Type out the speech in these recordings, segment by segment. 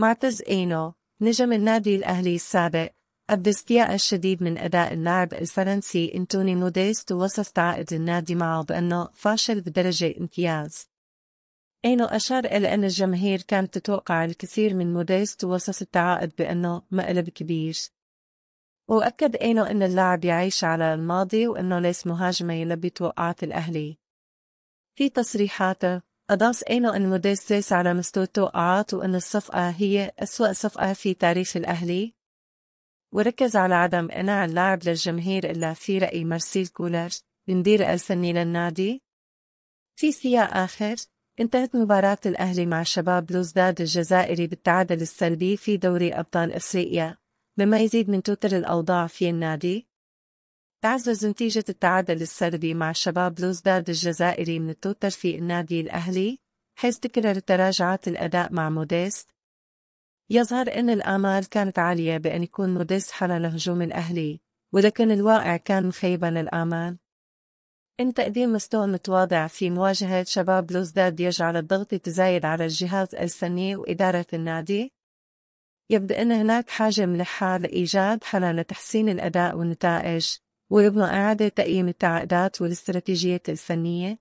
معتز إينو نجم النادي الأهلي السابق استياء الشديد من أداء اللاعب الفرنسي أنتوني موديست وصف تعاقد النادي معه بأنه فاشل بدرجة امتياز أينو أشار إلى أن الجماهير كانت تتوقع الكثير من موديست ووصف التعاقد بأنه مقلب كبير وأكد أينو أن اللاعب يعيش على الماضي وأنه ليس مهاجمة يلبي توقعات الأهلي في تصريحاته أضاف أينو أن موديز على مستوى التوقعات وأن الصفقة هي أسوأ صفقة في تاريخ الأهلي وركز على عدم إقناع اللاعب للجماهير إلا في رأي مارسيل كولر بندير السني للنادي في سياق آخر انتهت مباراة الأهلي مع شباب لوزداد الجزائري بالتعادل السلبي في دوري أبطال أفريقيا مما يزيد من توتر الأوضاع في النادي تعزز نتيجة التعادل السلبي مع شباب لوزداد الجزائري من التوتر في النادي الأهلي حيث تكررت تراجعات الأداء مع موديست يظهر أن الآمال كانت عالية بأن يكون موديست حل لهجوم الأهلي ولكن الواقع كان مخيبا للآمال إن تقديم مستوى متواضع في مواجهة شباب لوزداد يجعل الضغط يتزايد على الجهات الفنية وإدارة النادي يبدو أن هناك حاجة ملحة لإيجاد حل لتحسين الأداء والنتائج ويبغى إعادة تقييم التعاقدات والاستراتيجيات الفنية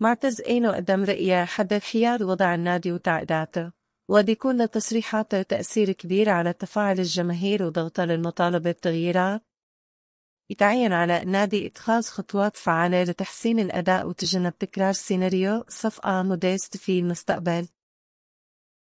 معتز إينو قدم رؤية حد خيار وضع النادي وتعاقداته وقد يكون لتصريحاته تأثير كبير على تفاعل الجماهير وضغطها للمطالبة بتغييرات يتعين على النادي اتخاذ خطوات فعالة لتحسين الأداء وتجنب تكرار سيناريو صفقة موديست في المستقبل